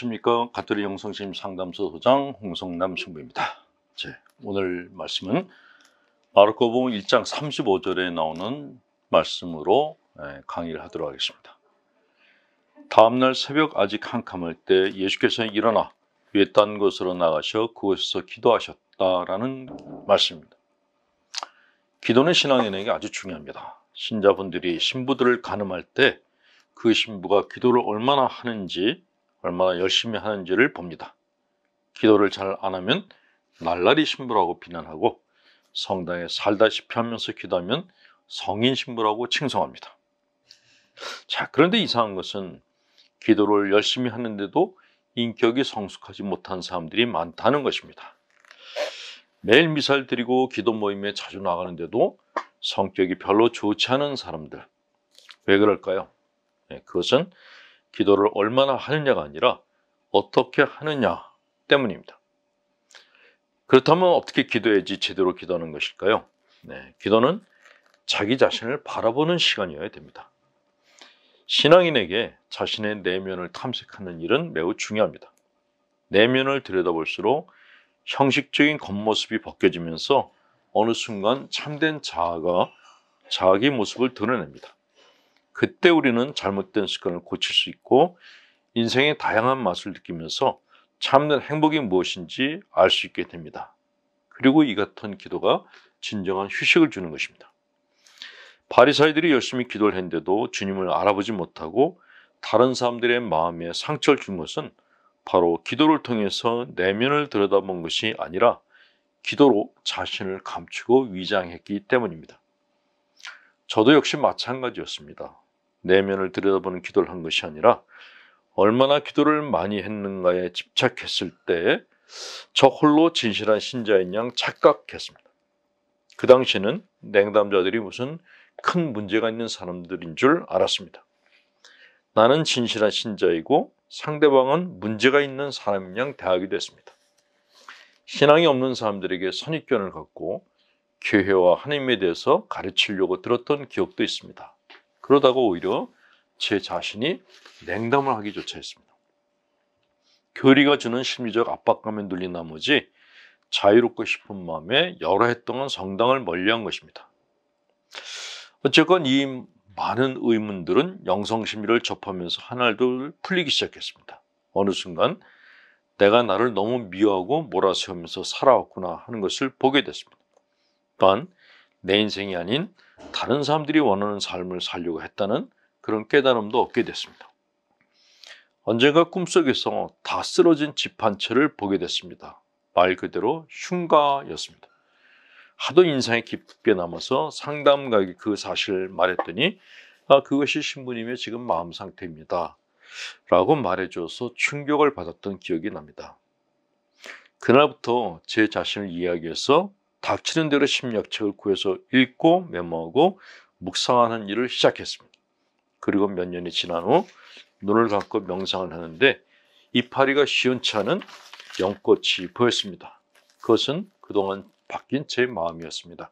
안녕하십니까 가톨릭 영성심 상담소 소장 홍성남 신부입니다 네, 오늘 말씀은 마르코복음 1장 35절에 나오는 말씀으로 예, 강의를 하도록 하겠습니다 다음날 새벽 아직 한캄할 때 예수께서 일어나 외딴 곳으로 나가셔 그곳에서 기도하셨다라는 말씀입니다 기도는 신앙인에게 아주 중요합니다 신자분들이 신부들을 가늠할 때 그 신부가 기도를 얼마나 하는지 얼마나 열심히 하는지를 봅니다. 기도를 잘 안 하면 날라리 신부라고 비난하고 성당에 살다시피 하면서 기도하면 성인 신부라고 칭송합니다. 자, 그런데 이상한 것은 기도를 열심히 하는데도 인격이 성숙하지 못한 사람들이 많다는 것입니다. 매일 미사를 드리고 기도 모임에 자주 나가는데도 성격이 별로 좋지 않은 사람들. 왜 그럴까요? 네, 그것은 기도를 얼마나 하느냐가 아니라 어떻게 하느냐 때문입니다. 그렇다면 어떻게 기도해야지 제대로 기도하는 것일까요? 네, 기도는 자기 자신을 바라보는 시간이어야 됩니다. 신앙인에게 자신의 내면을 탐색하는 일은 매우 중요합니다. 내면을 들여다볼수록 형식적인 겉모습이 벗겨지면서 어느 순간 참된 자아가 자기 모습을 드러냅니다. 그때 우리는 잘못된 습관을 고칠 수 있고 인생의 다양한 맛을 느끼면서 참는 행복이 무엇인지 알 수 있게 됩니다. 그리고 이 같은 기도가 진정한 휴식을 주는 것입니다. 바리사이들이 열심히 기도를 했는데도 주님을 알아보지 못하고 다른 사람들의 마음에 상처를 준 것은 바로 기도를 통해서 내면을 들여다본 것이 아니라 기도로 자신을 감추고 위장했기 때문입니다. 저도 역시 마찬가지였습니다. 내면을 들여다보는 기도를 한 것이 아니라 얼마나 기도를 많이 했는가에 집착했을 때 저 홀로 진실한 신자인 양 착각했습니다. 그 당시는 냉담자들이 무슨 큰 문제가 있는 사람들인 줄 알았습니다. 나는 진실한 신자이고 상대방은 문제가 있는 사람인 양대하기도했습니다 신앙이 없는 사람들에게 선입견을 갖고 교회와 하나님에 대해서 가르치려고 들었던 기억도 있습니다. 그러다가 오히려 제 자신이 냉담을 하기조차 했습니다. 교리가 주는 심리적 압박감에 눌린 나머지 자유롭고 싶은 마음에 여러 해 동안 성당을 멀리한 것입니다. 어쨌건 이 많은 의문들은 영성심리를 접하면서 하나둘 풀리기 시작했습니다. 어느 순간 내가 나를 너무 미워하고 몰아세우면서 살아왔구나 하는 것을 보게 됐습니다. 또한 내 인생이 아닌 다른 사람들이 원하는 삶을 살려고 했다는 그런 깨달음도 얻게 됐습니다. 언젠가 꿈속에서 다 쓰러진 집 한 채를 보게 됐습니다. 말 그대로 흉가였습니다. 하도 인상에 깊게 남아서 상담가에게 그 사실을 말했더니 아, 그것이 신부님의 지금 마음 상태입니다. 라고 말해줘서 충격을 받았던 기억이 납니다. 그날부터 제 자신을 이야기해서 닥치는 대로 심리학책을 구해서 읽고 메모하고 묵상하는 일을 시작했습니다. 그리고 몇 년이 지난 후 눈을 감고 명상을 하는데 이파리가 시원치 않은 연꽃이 보였습니다. 그것은 그동안 바뀐 제 마음이었습니다.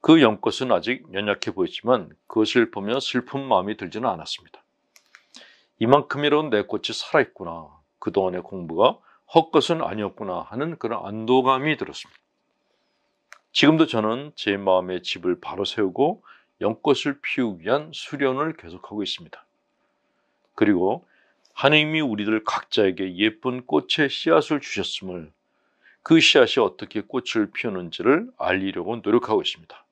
그 연꽃은 아직 연약해 보였지만 그것을 보며 슬픈 마음이 들지는 않았습니다. 이만큼이라도 내 꽃이 살아있구나. 그동안의 공부가 헛것은 아니었구나 하는 그런 안도감이 들었습니다. 지금도 저는 제 마음의 집을 바로 세우고 연꽃을 피우기 위한 수련을 계속하고 있습니다. 그리고 하나님이 우리들 각자에게 예쁜 꽃의 씨앗을 주셨음을 그 씨앗이 어떻게 꽃을 피우는지를 알리려고 노력하고 있습니다.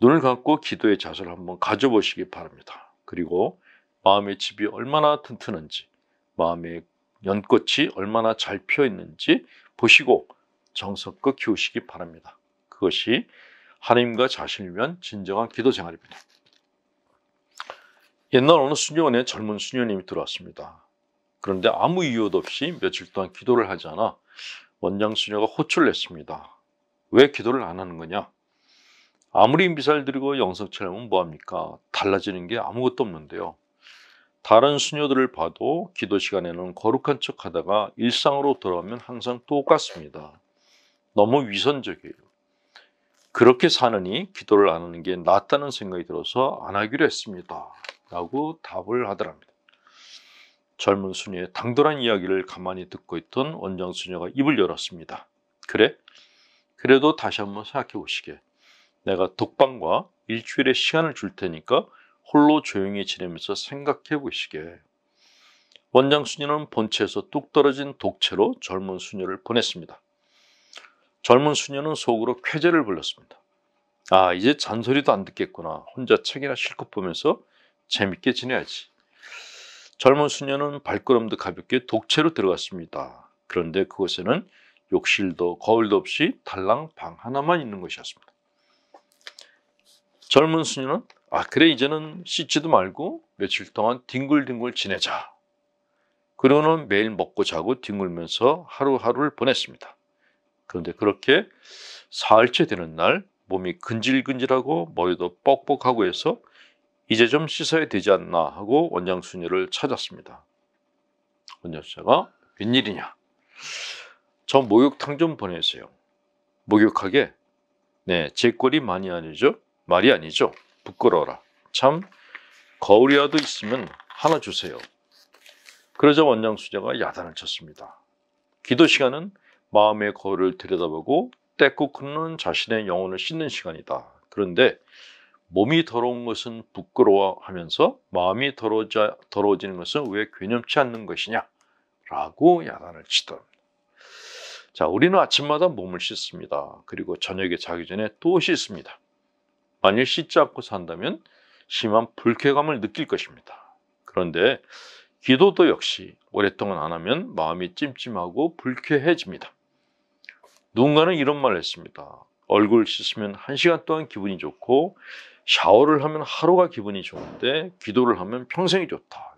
눈을 감고 기도의 자세를 한번 가져보시기 바랍니다. 그리고 마음의 집이 얼마나 튼튼한지, 마음의 연꽃이 얼마나 잘 피어 있는지 보시고 정석껏 키우시기 바랍니다. 그것이 하나님과 자신을 위한 진정한 기도 생활입니다. 옛날 어느 수녀원에 젊은 수녀님이 들어왔습니다. 그런데 아무 이유도 없이 며칠 동안 기도를 하지 않아 원장 수녀가 호출을 했습니다. 왜 기도를 안 하는 거냐? 아무리 미사를 드리고 영상 촬영은 뭐합니까? 달라지는 게 아무것도 없는데요. 다른 수녀들을 봐도 기도 시간에는 거룩한 척 하다가 일상으로 돌아오면 항상 똑같습니다. 너무 위선적이에요. 그렇게 사느니 기도를 안 하는 게 낫다는 생각이 들어서 안 하기로 했습니다. 라고 답을 하더랍니다. 젊은 수녀의 당돌한 이야기를 가만히 듣고 있던 원장 수녀가 입을 열었습니다. 그래? 그래도 다시 한번 생각해 보시게. 내가 독방과 일주일의 시간을 줄 테니까 홀로 조용히 지내면서 생각해 보시게. 원장 수녀는 본체에서 뚝 떨어진 독채로 젊은 수녀를 보냈습니다. 젊은 수녀는 속으로 쾌재를 불렀습니다. 아 이제 잔소리도 안 듣겠구나. 혼자 책이나 실컷 보면서 재밌게 지내야지. 젊은 수녀는 발걸음도 가볍게 독채로 들어갔습니다. 그런데 그곳에는 욕실도 거울도 없이 달랑 방 하나만 있는 것이었습니다. 젊은 수녀는 아 그래 이제는 씻지도 말고 며칠 동안 뒹굴뒹굴 지내자. 그러고는 매일 먹고 자고 뒹굴면서 하루하루를 보냈습니다. 그런데 그렇게 사흘째 되는 날 몸이 근질근질하고 머리도 뻑뻑하고 해서 이제 좀 씻어야 되지 않나 하고 원장 수녀를 찾았습니다. 원장 수녀가 웬일이냐? 저 목욕탕 좀 보내세요. 목욕하게 네, 제 꼴이 많이 아니죠? 말이 아니죠? 부끄러워라. 참 거울이라도 있으면 하나 주세요. 그러자 원장 수녀가 야단을 쳤습니다. 기도 시간은 마음의 거울을 들여다보고 때꾸는 자신의 영혼을 씻는 시간이다. 그런데 몸이 더러운 것은 부끄러워하면서 마음이 더러워져, 더러워지는 것은 왜 괴념치 않는 것이냐? 라고 야단을 치던. 자, 우리는 아침마다 몸을 씻습니다. 그리고 저녁에 자기 전에 또 씻습니다. 만일 씻지 않고 산다면 심한 불쾌감을 느낄 것입니다. 그런데 기도도 역시 오랫동안 안 하면 마음이 찜찜하고 불쾌해집니다. 누군가는 이런 말을 했습니다. 얼굴 씻으면 한 시간 동안 기분이 좋고 샤워를 하면 하루가 기분이 좋은데 기도를 하면 평생이 좋다.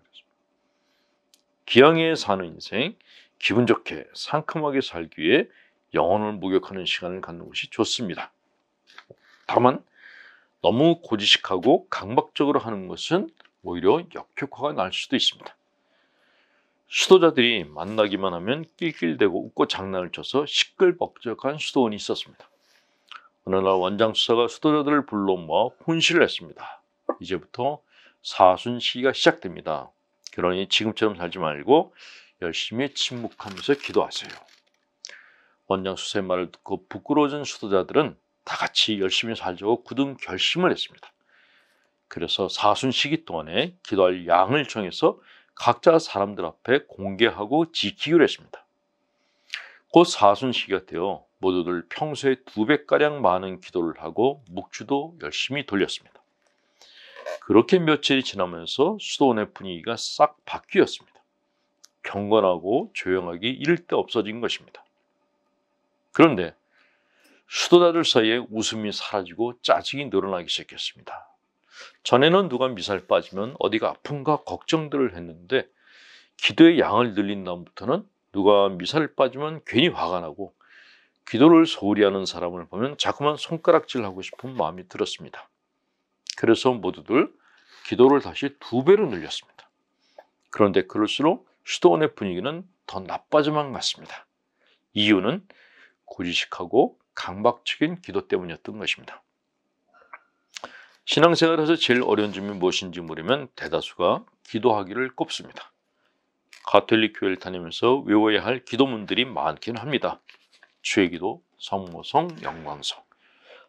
기왕에 사는 인생 기분 좋게 상큼하게 살기 위해 영혼을 목욕하는 시간을 갖는 것이 좋습니다. 다만 너무 고지식하고 강박적으로 하는 것은 오히려 역효과가 날 수도 있습니다. 수도자들이 만나기만 하면 낄낄대고 웃고 장난을 쳐서 시끌벅적한 수도원이 있었습니다. 어느 날 원장 수사가 수도자들을 불러 모아 혼시을 했습니다. 이제부터 사순 시기가 시작됩니다. 그러니 지금처럼 살지 말고 열심히 침묵하면서 기도하세요. 원장 수사의 말을 듣고 부끄러워진 수도자들은 다 같이 열심히 살자고 굳은 결심을 했습니다. 그래서 사순 시기 동안에 기도할 양을 정해서 각자 사람들 앞에 공개하고 지키기로 했습니다. 곧 사순시기가 되어 모두들 평소에 두 배가량 많은 기도를 하고 묵주도 열심히 돌렸습니다. 그렇게 며칠이 지나면서 수도원의 분위기가 싹 바뀌었습니다. 경건하고 조용하기 이를 없어진 것입니다. 그런데 수도자들 사이에 웃음이 사라지고 짜증이 늘어나기 시작했습니다. 전에는 누가 미사일 빠지면 어디가 아픈가 걱정들을 했는데 기도의 양을 늘린 다음부터는 누가 미사일 빠지면 괜히 화가 나고 기도를 소홀히 하는 사람을 보면 자꾸만 손가락질하고 싶은 마음이 들었습니다. 그래서 모두들 기도를 다시 두 배로 늘렸습니다. 그런데 그럴수록 수도원의 분위기는 더 나빠져만 갔습니다. 이유는 고지식하고 강박적인 기도 때문이었던 것입니다. 신앙생활에서 제일 어려운 점이 무엇인지 모르면 대다수가 기도하기를 꼽습니다. 가톨릭 교회를 다니면서 외워야 할 기도문들이 많긴 합니다. 죄기도, 성모성, 영광성,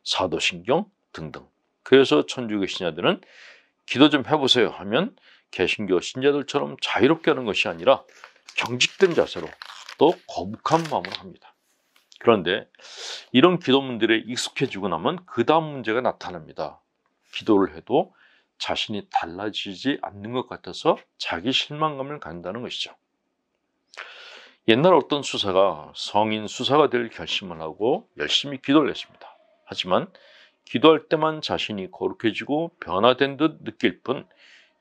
사도신경 등등. 그래서 천주교 신자들은 기도 좀 해보세요 하면 개신교 신자들처럼 자유롭게 하는 것이 아니라 경직된 자세로 또 거북한 마음으로 합니다. 그런데 이런 기도문들에 익숙해지고 나면 그 다음 문제가 나타납니다. 기도를 해도 자신이 달라지지 않는 것 같아서 자기 실망감을 간다는 것이죠. 옛날 어떤 수사가 성인 수사가 될 결심을 하고 열심히 기도를 했습니다. 하지만 기도할 때만 자신이 거룩해지고 변화된 듯 느낄 뿐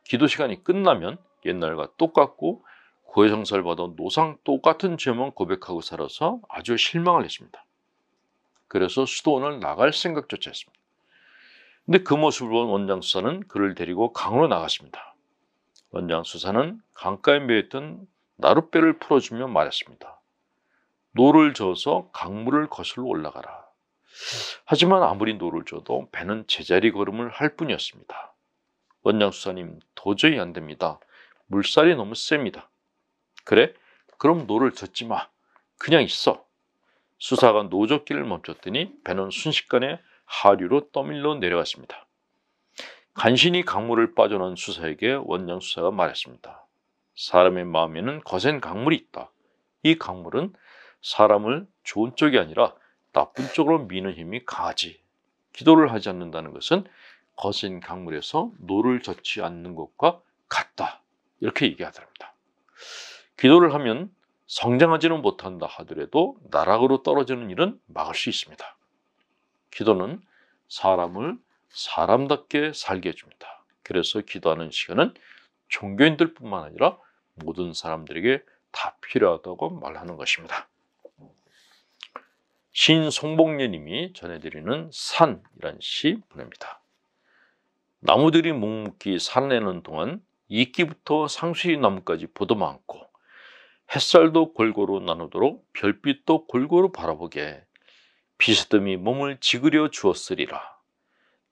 기도 시간이 끝나면 옛날과 똑같고 고해성사를 받은 노상 똑같은 죄만 고백하고 살아서 아주 실망을 했습니다. 그래서 수도원을 나갈 생각조차 했습니다. 근데 그 모습을 본 원장 수사는 그를 데리고 강으로 나갔습니다. 원장 수사는 강가에 매였던 나룻배를 풀어주며 말했습니다. 노를 저어서 강물을 거슬러 올라가라. 하지만 아무리 노를 줘도 배는 제자리 걸음을 할 뿐이었습니다. 원장 수사님 도저히 안 됩니다. 물살이 너무 셉니다. 그래? 그럼 노를 젓지 마. 그냥 있어. 수사가 노젓기를 멈췄더니 배는 순식간에 하류로 떠밀려 내려갔습니다. 간신히 강물을 빠져나온 수사에게 원장 수사가 말했습니다. 사람의 마음에는 거센 강물이 있다. 이 강물은 사람을 좋은 쪽이 아니라 나쁜 쪽으로 미는 힘이 강하지. 기도를 하지 않는다는 것은 거센 강물에서 노를 젓지 않는 것과 같다. 이렇게 얘기하더랍니다. 기도를 하면 성장하지는 못한다 하더라도 나락으로 떨어지는 일은 막을 수 있습니다. 기도는 사람을 사람답게 살게 해줍니다. 그래서 기도하는 시간은 종교인들뿐만 아니라 모든 사람들에게 다 필요하다고 말하는 것입니다. 신 송복례님이 전해드리는 산이란 시 보냅니다. 나무들이 묵묵히 산내는 동안 이끼부터 상수리 나무까지 보도 많고 햇살도 골고루 나누도록 별빛도 골고루 바라보게 해. 비스듬히 몸을 지그려 주었으리라.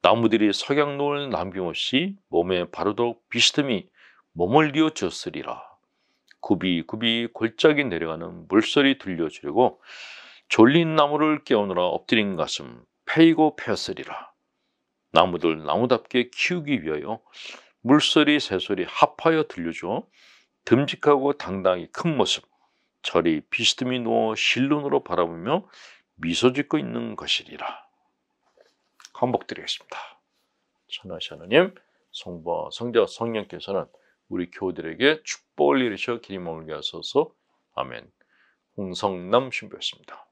나무들이 석양노을 남김없이 몸에 바르도록 비스듬히 몸을 뉘어 주었으리라. 굽이굽이 골짜기 내려가는 물소리 들려주려고 졸린 나무를 깨우느라 엎드린 가슴 패이고 패었으리라. 나무들 나무답게 키우기 위하여 물소리 새소리 합하여 들려주어 듬직하고 당당히 큰 모습 저리 비스듬히 누워 실눈으로 바라보며 미소 짓고 있는 것이리라. 감복드리겠습니다 천하시 하나님, 성부, 와 성자, 성령께서는 우리 교우들에게 축복을 이루셔 기림을 올게 하소서. 아멘. 홍성남 신부였습니다.